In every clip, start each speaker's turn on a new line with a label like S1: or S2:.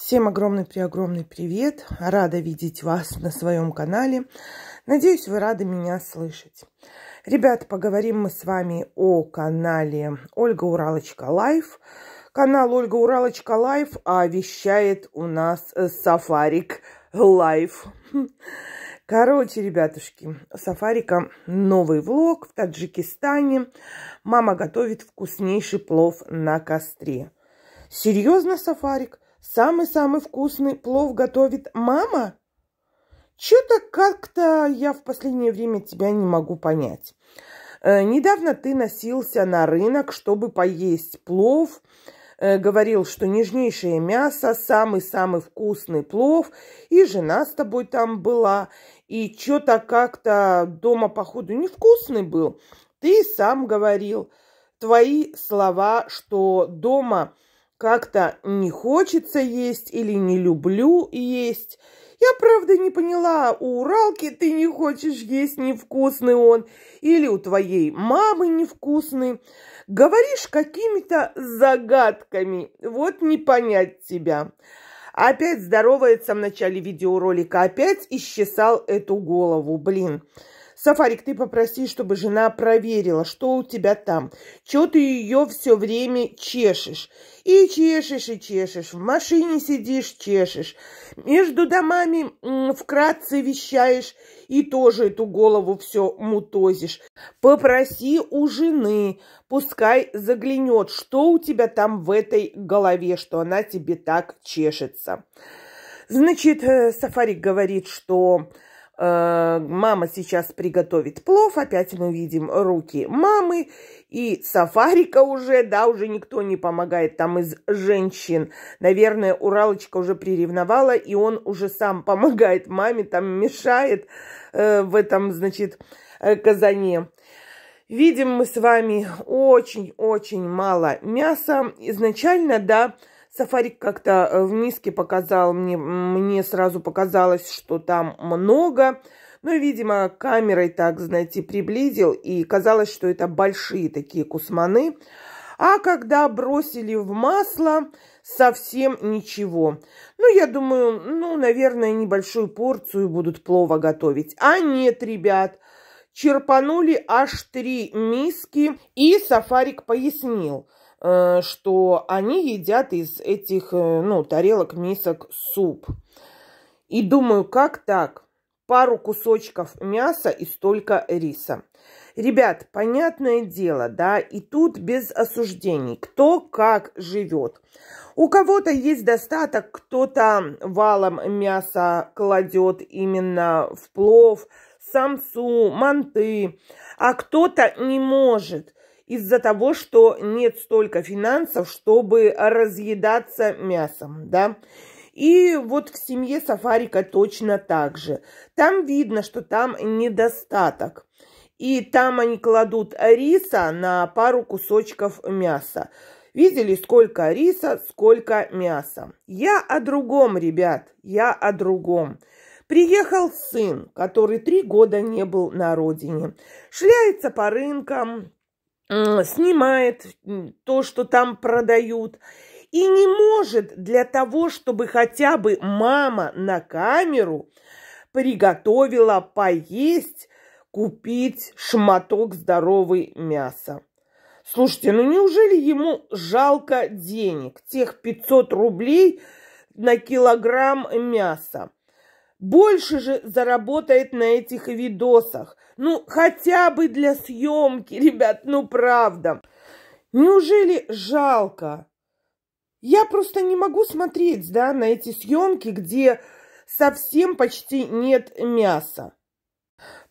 S1: Всем огромный-преогромный привет! Рада видеть вас на своем канале. Надеюсь, вы рады меня слышать. Ребята, поговорим мы с вами о канале Ольга Уралочка Лайф. Канал Ольга Уралочка Лайф, а вещает у нас Сафарик Лайф. Короче, ребятушки, у Сафарика новый влог в Таджикистане. Мама готовит вкуснейший плов на костре. Серьезно, Сафарик? Самый-самый вкусный плов готовит мама? Чё-то как-то я в последнее время тебя не могу понять. Э, недавно ты носился на рынок, чтобы поесть плов. Э, говорил, что нежнейшее мясо, самый-самый вкусный плов. И жена с тобой там была. И чё-то как-то дома, походу, невкусный был. Ты сам говорил. Твои слова, что дома как-то не хочется есть или не люблю есть. Я, правда, не поняла, у Уралки ты не хочешь есть невкусный он, или у твоей мамы невкусный. Говоришь какими-то загадками, вот не понять тебя. Опять здоровается в начале видеоролика, опять исчесал эту голову, блин. Сафарик, ты попроси, чтобы жена проверила, что у тебя там. Чего ты ее все время чешешь? И чешешь, и чешешь. В машине сидишь, чешешь. Между домами вкратце вещаешь и тоже эту голову все мутозишь. Попроси у жены, пускай заглянет, что у тебя там в этой голове, что она тебе так чешется. Значит, э, Сафарик говорит, что Э, мама сейчас приготовит плов, опять мы видим руки мамы, и сафарика уже, да, уже никто не помогает там из женщин. Наверное, Уралочка уже приревновала, и он уже сам помогает маме, там мешает э, в этом, значит, э, казане. Видим мы с вами очень-очень мало мяса. Изначально, да, э, Сафарик как-то э, в миске показал мне, мне сразу показалось, что там много. Ну видимо, камерой так, знаете, приблизил, и казалось, что это большие такие кусманы. А когда бросили в масло, совсем ничего. Ну, я думаю, ну, наверное, небольшую порцию будут плова готовить. А нет, ребят, черпанули аж три миски, и Сафарик пояснил – Э, что они едят из этих, э, ну, тарелок, мисок суп. И думаю, как так? Пару кусочков мяса и столько риса. Ребят, понятное дело, да, и тут без осуждений, кто как живет. У кого-то есть достаток, кто-то валом мяса кладет именно в плов, самсу, манты, а кто-то не может из-за того, что нет столько финансов, чтобы разъедаться мясом, да. И вот в семье Сафарика точно так же. Там видно, что там недостаток. И там они кладут риса на пару кусочков мяса. Видели, сколько риса, сколько мяса. Я о другом, ребят, я о другом. Приехал сын, который три года не был на родине. Шляется по рынкам, снимает то, что там продают, и не может для того, чтобы хотя бы мама на камеру приготовила поесть, купить шматок здоровой мяса. Слушайте, ну неужели ему жалко денег, тех 500 рублей на килограмм мяса? больше же заработает на этих видосах. Ну, хотя бы для съемки, ребят, ну правда. Неужели жалко? Я просто не могу смотреть, да, на эти съемки, где совсем почти нет мяса.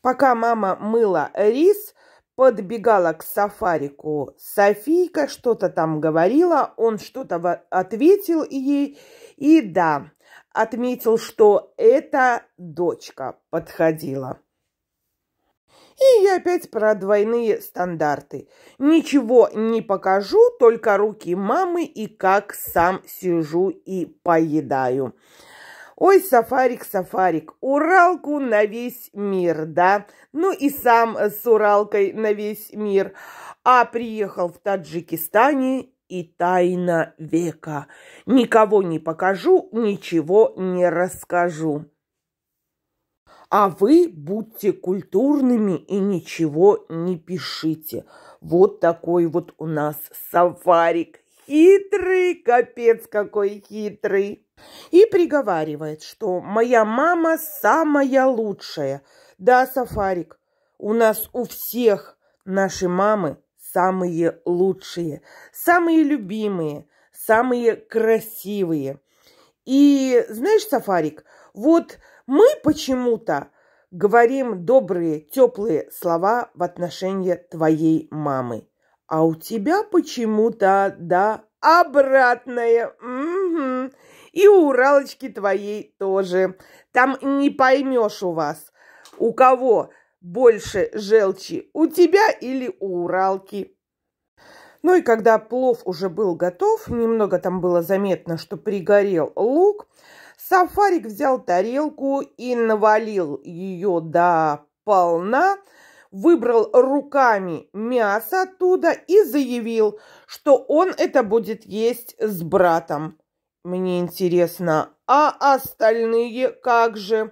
S1: Пока мама мыла рис, подбегала к сафарику Софийка, что-то там говорила, он что-то ответил ей, и да, отметил, что эта дочка подходила. И я опять про двойные стандарты. Ничего не покажу, только руки мамы и как сам сижу и поедаю. Ой, сафарик, сафарик, Уралку на весь мир, да? Ну и сам с Уралкой на весь мир. А приехал в Таджикистане и тайна века. Никого не покажу, ничего не расскажу. А вы будьте культурными и ничего не пишите. Вот такой вот у нас Сафарик Хитрый, капец какой хитрый. И приговаривает, что моя мама самая лучшая. Да, Сафарик, у нас у всех наши мамы самые лучшие, самые любимые, самые красивые. И знаешь, Сафарик, вот мы почему-то говорим добрые, теплые слова в отношении твоей мамы. А у тебя почему-то, да, обратное. Угу. И у Уралочки твоей тоже. Там не поймешь у вас, у кого больше желчи у тебя или у Уралки. Ну и когда плов уже был готов, немного там было заметно, что пригорел лук, Сафарик взял тарелку и навалил ее до полна, выбрал руками мясо оттуда и заявил, что он это будет есть с братом. Мне интересно, а остальные как же?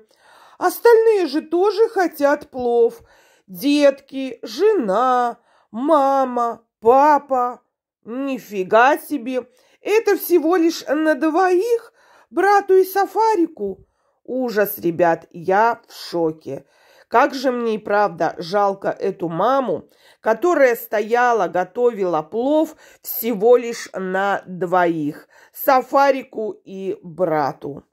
S1: Остальные же тоже хотят плов. Детки, жена, мама, папа. Нифига себе! Это всего лишь на двоих брату и сафарику. Ужас, ребят, я в шоке. Как же мне и правда жалко эту маму, которая стояла, готовила плов всего лишь на двоих, сафарику и брату.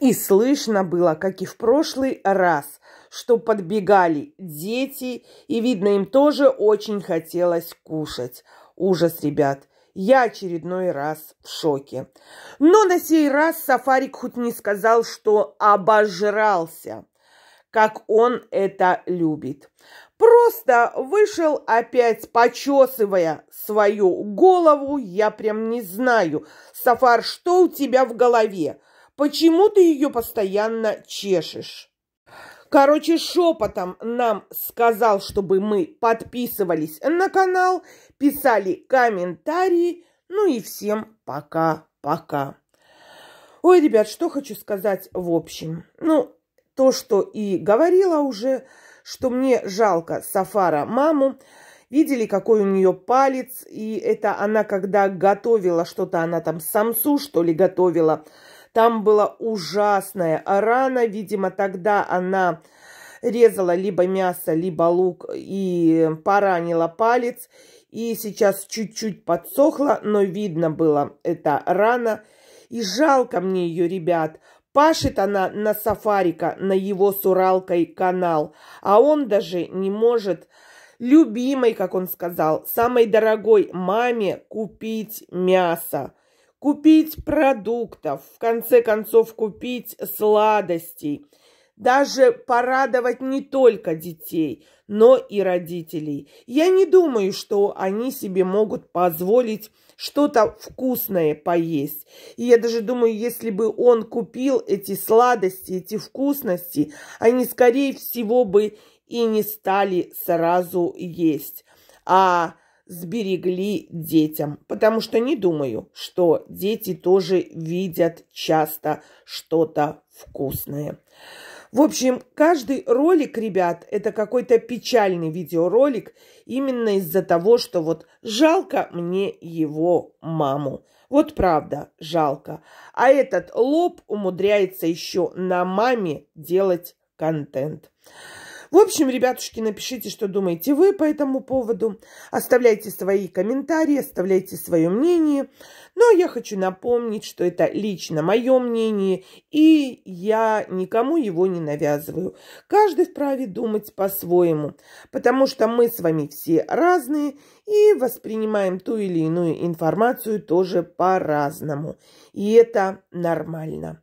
S1: И слышно было, как и в прошлый раз, что подбегали дети, и, видно, им тоже очень хотелось кушать. Ужас, ребят, я очередной раз в шоке. Но на сей раз Сафарик хоть не сказал, что обожрался, как он это любит. Просто вышел опять, почесывая свою голову. Я прям не знаю, Сафар, что у тебя в голове? Почему ты ее постоянно чешешь? Короче, шепотом нам сказал, чтобы мы подписывались на канал, писали комментарии. Ну и всем пока-пока. Ой, ребят, что хочу сказать в общем. Ну, то, что и говорила уже, что мне жалко Сафара маму. Видели, какой у нее палец, и это она, когда готовила что-то, она там самсу, что ли, готовила. Там была ужасная рана, видимо, тогда она резала либо мясо, либо лук и поранила палец. И сейчас чуть-чуть подсохла, но видно было эта рана. И жалко мне ее, ребят. Пашет она на сафарика, на его с Уралкой канал. А он даже не может любимой, как он сказал, самой дорогой маме купить мясо купить продуктов, в конце концов купить сладостей, даже порадовать не только детей, но и родителей. Я не думаю, что они себе могут позволить что-то вкусное поесть. И я даже думаю, если бы он купил эти сладости, эти вкусности, они, скорее всего, бы и не стали сразу есть. А сберегли детям, потому что не думаю, что дети тоже видят часто что-то вкусное. В общем, каждый ролик, ребят, это какой-то печальный видеоролик именно из-за того, что вот жалко мне его маму. Вот правда, жалко. А этот лоб умудряется еще на маме делать контент. В общем, ребятушки, напишите, что думаете вы по этому поводу. Оставляйте свои комментарии, оставляйте свое мнение. Но я хочу напомнить, что это лично мое мнение, и я никому его не навязываю. Каждый вправе думать по-своему, потому что мы с вами все разные и воспринимаем ту или иную информацию тоже по-разному. И это нормально.